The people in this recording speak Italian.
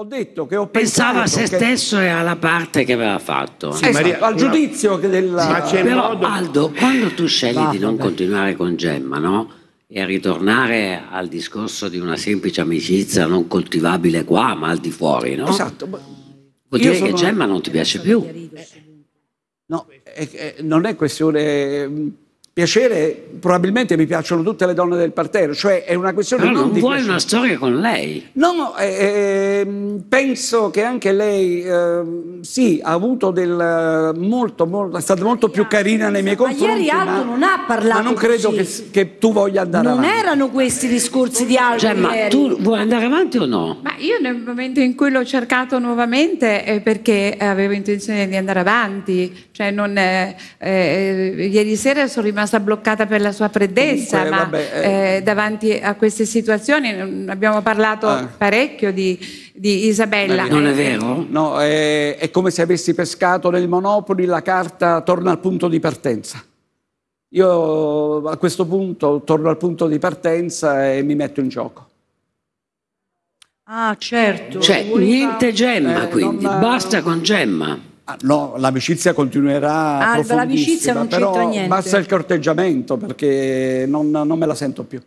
Ho detto che ho Pensava a se che... stesso e alla parte che aveva fatto. Sì, esatto, Maria, al una... giudizio della... Ma c'è Però modo... Aldo, quando tu scegli Va, di non vabbè. continuare con Gemma, no? E ritornare al discorso di una semplice amicizia non coltivabile qua, ma al di fuori, no? Esatto. Ma... Vuol dire sono... che Gemma non ti piace più. Eh, no, eh, non è questione piacere, probabilmente mi piacciono tutte le donne del parterre, cioè è una questione Però non, non vuole piacere. una storia con lei. No, eh, eh, penso che anche lei eh, sì, ha avuto del molto, molto è stata molto più carina nei miei ma confronti. Ieri Aldo non ha parlato Ma non credo che, che, tu voglia andare non avanti. Non erano questi discorsi di Aldo. Cioè, ma ieri. tu vuoi andare avanti o no? Ma io nel momento in cui l'ho cercato nuovamente è perché avevo intenzione di andare avanti, cioè non, eh, eh, ieri sera sono rimasto rimasta bloccata per la sua freddezza, Comunque, ma vabbè, eh, eh davanti a queste situazioni mm, abbiamo parlato ah. parecchio di, di Isabella. Non è vero? No, è, è come se avessi pescato nel Monopoli la carta torna al punto di partenza. Io a questo punto torno al punto di partenza e mi metto in gioco. Ah, certo. Cioè, niente Gemma, eh, quindi non... basta con Gemma. Ah, no, l'amicizia continuerà ah, l'amicizia non però c'entra niente. basta il corteggiamento perché non, non me la sento più.